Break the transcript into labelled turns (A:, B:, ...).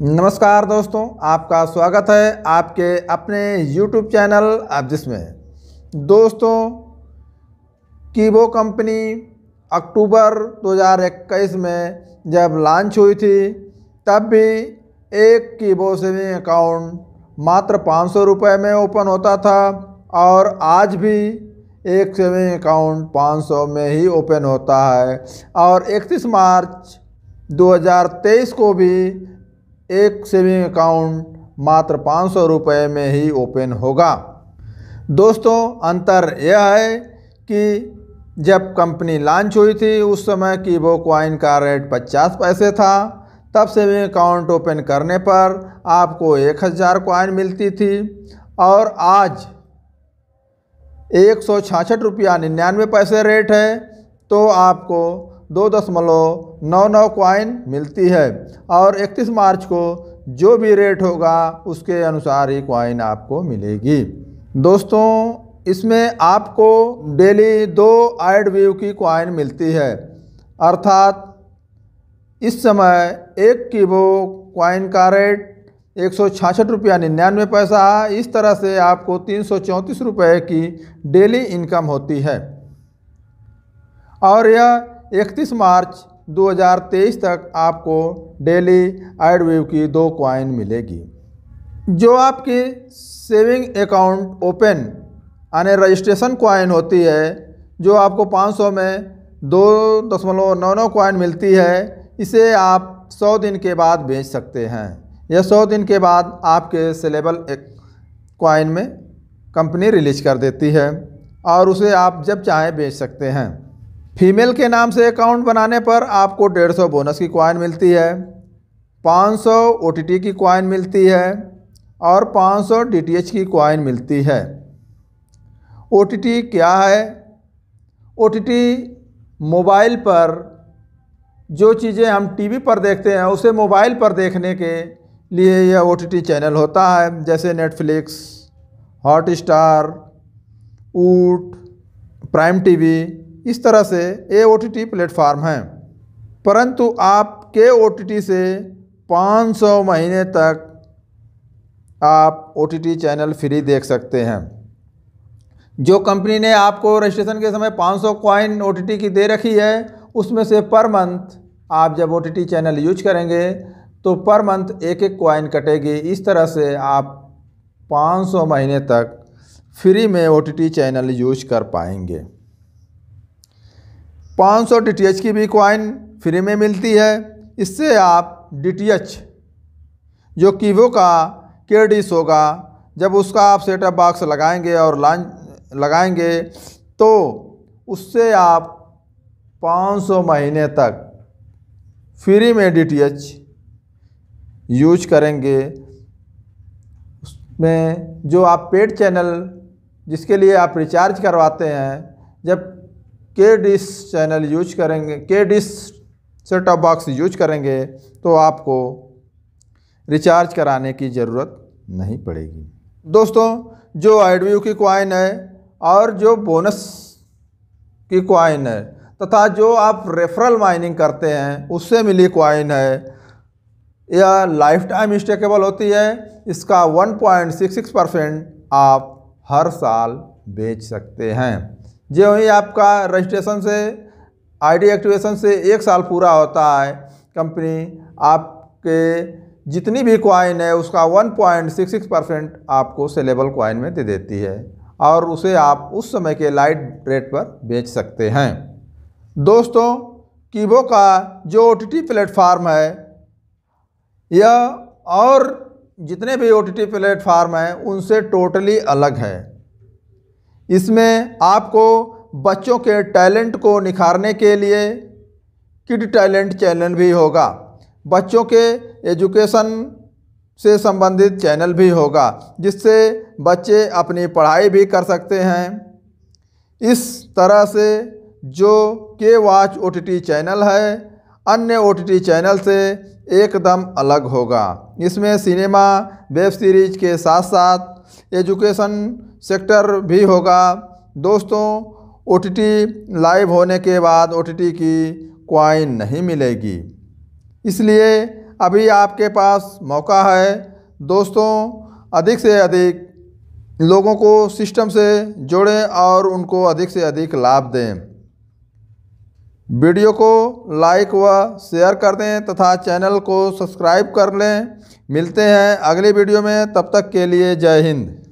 A: नमस्कार दोस्तों आपका स्वागत है आपके अपने YouTube चैनल आप जिसमें दोस्तों कीबो कंपनी अक्टूबर 2021 में जब लॉन्च हुई थी तब भी एक कीबो सेविंग अकाउंट मात्र पाँच सौ रुपये में ओपन होता था और आज भी एक सेविंग अकाउंट 500 में ही ओपन होता है और इकतीस मार्च 2023 को भी एक सेविंग अकाउंट मात्र पाँच सौ रुपये में ही ओपन होगा दोस्तों अंतर यह है कि जब कंपनी लॉन्च हुई थी उस समय की वो क्वाइन का रेट पचास पैसे था तब सेविंग अकाउंट ओपन करने पर आपको एक हज़ार क्वाइन मिलती थी और आज एक सौ छाछठ रुपया निन्यानवे पैसे रेट है तो आपको दो दशमलव नौ नौ क्वाइन मिलती है और 31 मार्च को जो भी रेट होगा उसके अनुसार ही क्वाइन आपको मिलेगी दोस्तों इसमें आपको डेली दो एड व्यू की क्वाइन मिलती है अर्थात इस समय एक की वो क्वाइन का रेट एक सौ छाछठ रुपया निन्यानवे पैसा है इस तरह से आपको तीन सौ चौंतीस रुपये की डेली इनकम होती है और यह इकतीस मार्च 2023 तक आपको डेली एडवेव की दो क्वाइन मिलेगी जो आपकी सेविंग अकाउंट ओपन यानी रजिस्ट्रेशन क्वाइन होती है जो आपको 500 में दो दशमलव नौ नौ क्वाइन मिलती है इसे आप 100 दिन के बाद बेच सकते हैं यह 100 दिन के बाद आपके सेलेबल एक कॉइन में कंपनी रिलीज कर देती है और उसे आप जब चाहें बेच सकते हैं फीमेल के नाम से अकाउंट बनाने पर आपको डेढ़ सौ बोनस की क्वाइन मिलती है पाँच सौ ओ की क्वाइन मिलती है और पाँच सौ डी की क्वाइन मिलती है ओ क्या है ओ मोबाइल पर जो चीज़ें हम टीवी पर देखते हैं उसे मोबाइल पर देखने के लिए यह ओ चैनल होता है जैसे Netflix Hotstar Voot Prime TV इस तरह से a O T T platform है परंतु आप के ओ टी टी से 500 महीने तक आप O T T channel free देख सकते हैं जो कंपनी ने आपको रजिस्ट्रेशन के समय 500 सौ क्वाइन ओ की दे रखी है उसमें से पर मंथ आप जब ओ चैनल यूज करेंगे तो पर मंथ एक एक क्वाइन कटेगी इस तरह से आप 500 महीने तक फ्री में ओ चैनल यूज कर पाएंगे पाँच सौ डी की भी कॉइन फ्री में मिलती है इससे आप डी जो कीवो का के डिश होगा जब उसका आप सेटअप बॉक्स लगाएंगे और लॉन्च लगाएंगे तो उससे आप 500 महीने तक फ्री में डी यूज करेंगे उसमें जो आप पेड चैनल जिसके लिए आप रिचार्ज करवाते हैं जब के डिस चैनल यूज करेंगे के dish set top box use करेंगे तो आपको रिचार्ज कराने की ज़रूरत नहीं पड़ेगी दोस्तों जो एडव्यू की कॉइन है और जो बोनस की क्वाइन है तथा जो आप रेफरल माइनिंग करते हैं उससे मिली क्वाइन है यह लाइफ टाइम स्टेकेबल होती है इसका 1.66 परसेंट आप हर साल बेच सकते हैं जो ही आपका रजिस्ट्रेशन से आईडी एक्टिवेशन से एक साल पूरा होता है कंपनी आपके जितनी भी कॉइन है उसका 1.66 परसेंट आपको सेलेबल कॉइन में दे देती है और उसे आप उस समय के लाइट रेट पर बेच सकते हैं दोस्तों कीबो का जो ओ टी प्लेटफार्म है यह और जितने भी ओ टी प्लेटफार्म हैं उनसे टोटली अलग है इसमें आपको बच्चों के टैलेंट को निखारने के लिए किड टैलेंट चैनल भी होगा बच्चों के एजुकेशन से संबंधित चैनल भी होगा जिससे बच्चे अपनी पढ़ाई भी कर सकते हैं इस तरह से जो के वाच ओ चैनल है अन्य ओ चैनल से एकदम अलग होगा इसमें सिनेमा वेब सीरीज के साथ साथ एजुकेशन सेक्टर भी होगा दोस्तों ओ लाइव होने के बाद ओ की क्वाइन नहीं मिलेगी इसलिए अभी आपके पास मौका है दोस्तों अधिक से अधिक लोगों को सिस्टम से जोड़ें और उनको अधिक से अधिक लाभ दें वीडियो को लाइक व शेयर कर दें तथा चैनल को सब्सक्राइब कर लें मिलते हैं अगले वीडियो में तब तक के लिए जय हिंद